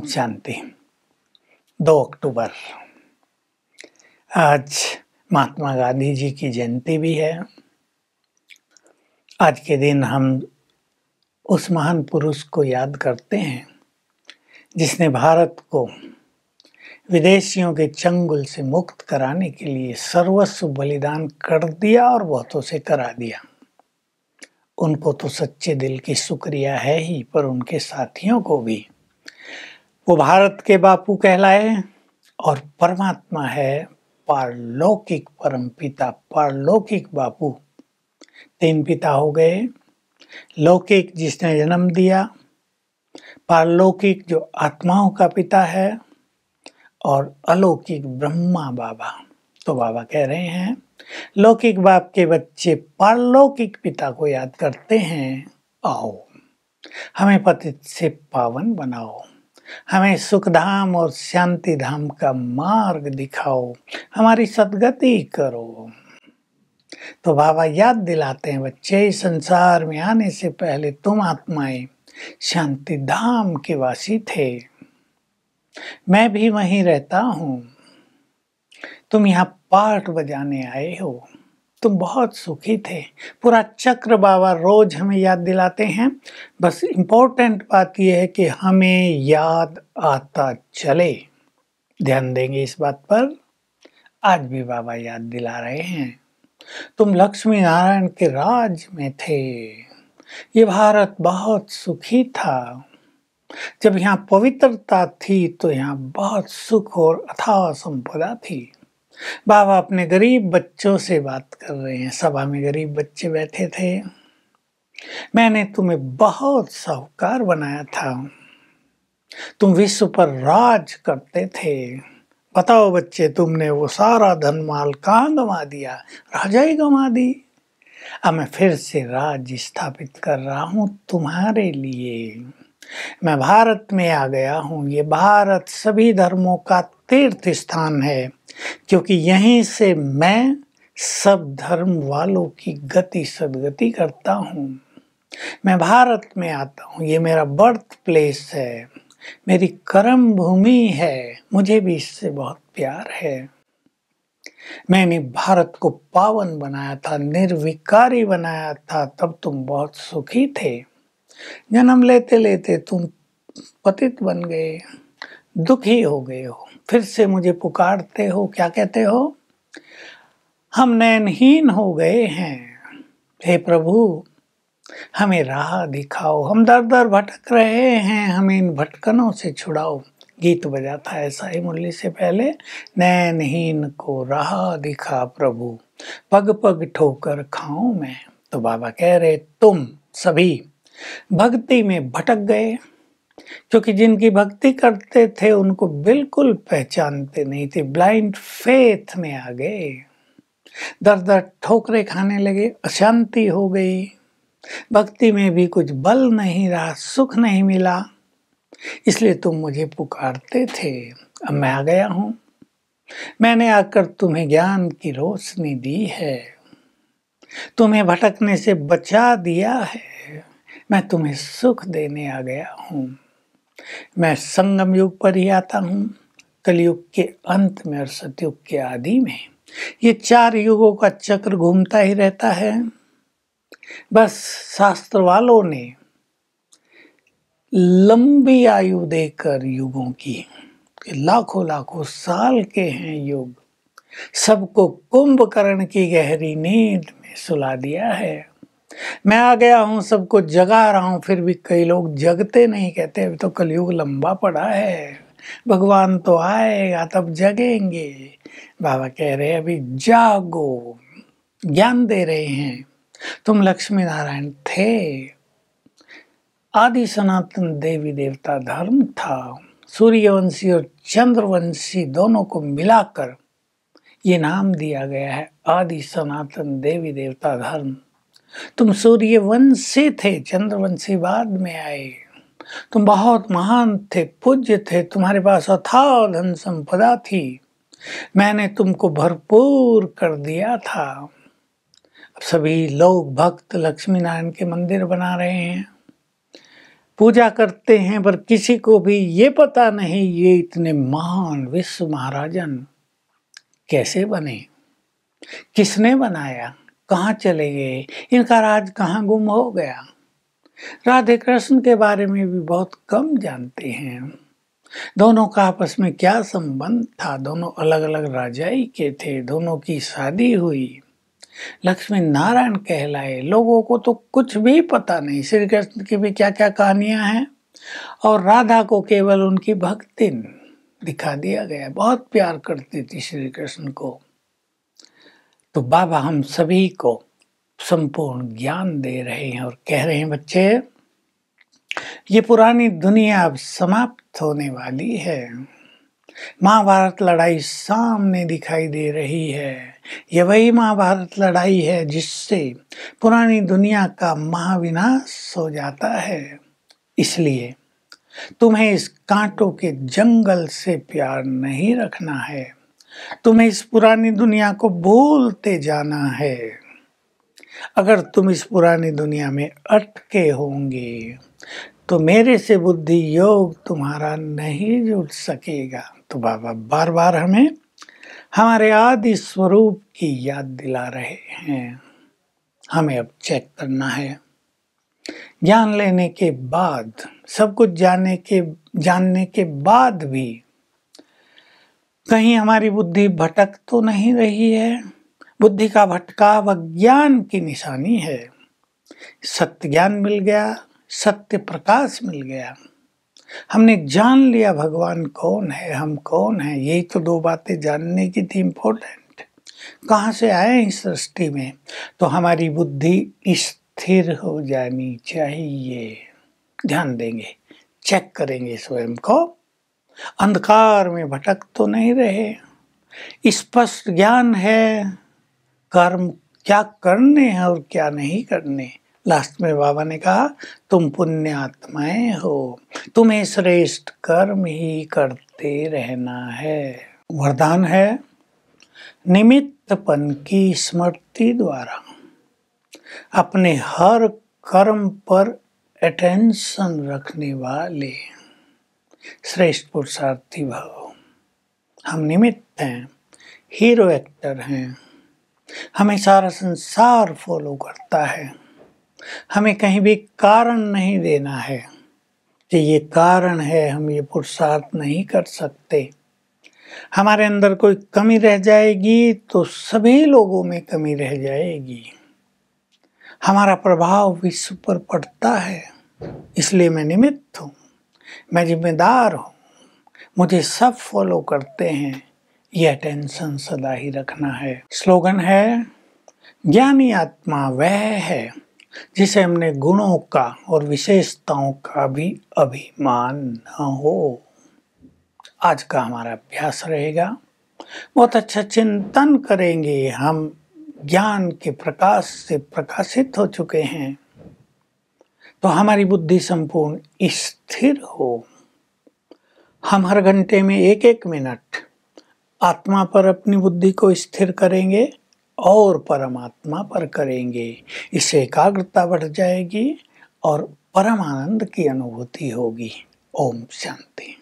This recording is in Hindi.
ओम शांति दो अक्टूबर आज महात्मा गांधी जी की जयंती भी है आज के दिन हम उस महान पुरुष को याद करते हैं जिसने भारत को विदेशियों के चंगुल से मुक्त कराने के लिए सर्वस्व बलिदान कर दिया और बहुतों से करा दिया उनको तो सच्चे दिल की शुक्रिया है ही पर उनके साथियों को भी वो भारत के बापू कहलाए और परमात्मा है पारलौकिक परम पिता पारलौकिक बापू तीन पिता हो गए लौकिक जिसने जन्म दिया पारलौकिक जो आत्माओं का पिता है और अलौकिक ब्रह्मा बाबा तो बाबा कह रहे हैं लौकिक बाप के बच्चे पारलौकिक पिता को याद करते हैं आओ हमें पतित से पावन बनाओ हमें सुख धाम और शांति धाम का मार्ग दिखाओ हमारी सदगति करो तो बाबा याद दिलाते हैं बच्चे संसार में आने से पहले तुम आत्माएं शांति धाम के वासी थे मैं भी वहीं रहता हूं तुम यहां पाठ बजाने आए हो तुम बहुत सुखी थे पूरा चक्र बाबा रोज हमें याद दिलाते हैं बस इम्पोर्टेंट बात यह है कि हमें याद आता चले ध्यान देंगे इस बात पर आज भी बाबा याद दिला रहे हैं तुम लक्ष्मी नारायण के राज में थे ये भारत बहुत सुखी था जब यहाँ पवित्रता थी तो यहाँ बहुत सुख और अथाह संपदा थी बाबा अपने गरीब बच्चों से बात कर रहे हैं सभा में गरीब बच्चे बैठे थे मैंने तुम्हें बहुत साहूकार बनाया था तुम विश्व पर राज करते थे बताओ बच्चे तुमने वो सारा धन माल कहाँ गंवा दिया राजा ही गंवा दी अब मैं फिर से राज स्थापित कर रहा हूँ तुम्हारे लिए मैं भारत में आ गया हूँ ये भारत सभी धर्मों का तीर्थ स्थान है क्योंकि यहीं से मैं सब धर्म वालों की गति सदगति करता हूँ मैं भारत में आता हूँ ये मेरा बर्थ प्लेस है मेरी कर्म भूमि है मुझे भी इससे बहुत प्यार है मैंने भारत को पावन बनाया था निर्विकारी बनाया था तब तुम बहुत सुखी थे जन्म लेते लेते तुम पतित बन गए दुखी हो गए हो फिर से मुझे पुकारते हो क्या कहते हो हम नैनहीन हो गए हैं हे प्रभु हमें राह दिखाओ हम दर दर भटक रहे हैं हमें इन भटकनों से छुड़ाओ गीत बजा था ऐसा ही मुरली से पहले नैनहीन को राह दिखा प्रभु पग पग ठोकर खाऊं मैं तो बाबा कह रहे तुम सभी भक्ति में भटक गए क्योंकि जिनकी भक्ति करते थे उनको बिल्कुल पहचानते नहीं थे ब्लाइंड फेथ में आ गए दर दर ठोकरे खाने लगे अशांति हो गई भक्ति में भी कुछ बल नहीं रहा सुख नहीं मिला इसलिए तुम मुझे पुकारते थे अब मैं आ गया हूं मैंने आकर तुम्हें ज्ञान की रोशनी दी है तुम्हें भटकने से बचा दिया है मैं तुम्हें सुख देने आ गया हूं मैं संगम युग पर ही आता हूँ कलयुग के अंत में और सतयुग के आदि में ये चार युगों का चक्र घूमता ही रहता है बस शास्त्र वालों ने लंबी आयु देकर युगों की लाखों लाखों साल के हैं युग सबको कुंभकर्ण की गहरी नींद में सुला दिया है मैं आ गया हूँ सबको जगा रहा हूँ फिर भी कई लोग जगते नहीं कहते अभी तो कलयुग लंबा पड़ा है भगवान तो आएगा तब जगेंगे बाबा कह रहे अभी जागो ज्ञान दे रहे हैं तुम लक्ष्मी नारायण थे आदि सनातन देवी देवता धर्म था सूर्यवंशी और चंद्रवंशी दोनों को मिलाकर ये नाम दिया गया है आदि सनातन देवी देवता धर्म तुम सूर्य वंश से थे चंद्रवंशी बाद में आए तुम बहुत महान थे पूज्य थे तुम्हारे पास अथा धन संपदा थी मैंने तुमको भरपूर कर दिया था अब सभी लोग भक्त लक्ष्मी नारायण के मंदिर बना रहे हैं पूजा करते हैं पर किसी को भी ये पता नहीं ये इतने महान विश्व महाराजन कैसे बने किसने बनाया कहाँ चले गए इनका राज कहाँ गुम हो गया राधे कृष्ण के बारे में भी बहुत कम जानते हैं दोनों का आपस में क्या संबंध था दोनों अलग अलग राजाई के थे दोनों की शादी हुई लक्ष्मी नारायण कहलाए लोगों को तो कुछ भी पता नहीं श्री कृष्ण की भी क्या क्या कहानियां हैं और राधा को केवल उनकी भक्ति दिखा दिया गया बहुत प्यार करती थी श्री कृष्ण को तो बाबा हम सभी को संपूर्ण ज्ञान दे रहे हैं और कह रहे हैं बच्चे ये पुरानी दुनिया अब समाप्त होने वाली है महाभारत लड़ाई सामने दिखाई दे रही है यह वही महाभारत लड़ाई है जिससे पुरानी दुनिया का महाविनाश हो जाता है इसलिए तुम्हें इस कांटों के जंगल से प्यार नहीं रखना है तुम्हें इस पुरानी दुनिया को भूलते जाना है अगर तुम इस पुरानी दुनिया में अटके होंगे तो मेरे से बुद्धि योग तुम्हारा नहीं जुड़ सकेगा तो बाबा बार बार हमें हमारे आदि स्वरूप की याद दिला रहे हैं हमें अब चेक करना है ज्ञान लेने के बाद सब कुछ जानने के जानने के बाद भी कहीं हमारी बुद्धि भटक तो नहीं रही है बुद्धि का व ज्ञान की निशानी है सत्य ज्ञान मिल गया सत्य प्रकाश मिल गया हमने जान लिया भगवान कौन है हम कौन है यही तो दो बातें जानने की थी इम्पोर्टेंट कहाँ से आए इस सृष्टि में तो हमारी बुद्धि स्थिर हो जानी चाहिए ध्यान देंगे चेक करेंगे स्वयं को अंधकार में भटक तो नहीं रहे स्पष्ट ज्ञान है कर्म क्या करने हैं और क्या नहीं करने लास्ट में बाबा ने कहा तुम पुण्य आत्माएं हो तुम्हें श्रेष्ठ कर्म ही करते रहना है वरदान है निमित्तपन की स्मृति द्वारा अपने हर कर्म पर अटेंशन रखने वाले श्रेष्ठ पुरुषार्थी भाव हम निमित्त हैं हीरो एक्टर हैं हमें सारा संसार फॉलो करता है हमें कहीं भी कारण नहीं देना है कि ये कारण है हम ये पुरुषार्थ नहीं कर सकते हमारे अंदर कोई कमी रह जाएगी तो सभी लोगों में कमी रह जाएगी हमारा प्रभाव विश्व पर पड़ता है इसलिए मैं निमित्त हूँ मैं जिम्मेदार हूँ मुझे सब फॉलो करते हैं ये अटेंशन सदा ही रखना है स्लोगन है ज्ञानी आत्मा वह है जिसे हमने गुणों का और विशेषताओं का भी अभिमान न हो आज का हमारा अभ्यास रहेगा बहुत अच्छा चिंतन करेंगे हम ज्ञान के प्रकाश से प्रकाशित हो चुके हैं तो हमारी बुद्धि संपूर्ण स्थिर हो हम हर घंटे में एक एक मिनट आत्मा पर अपनी बुद्धि को स्थिर करेंगे और परमात्मा पर करेंगे इससे एकाग्रता बढ़ जाएगी और परमानंद की अनुभूति होगी ओम शांति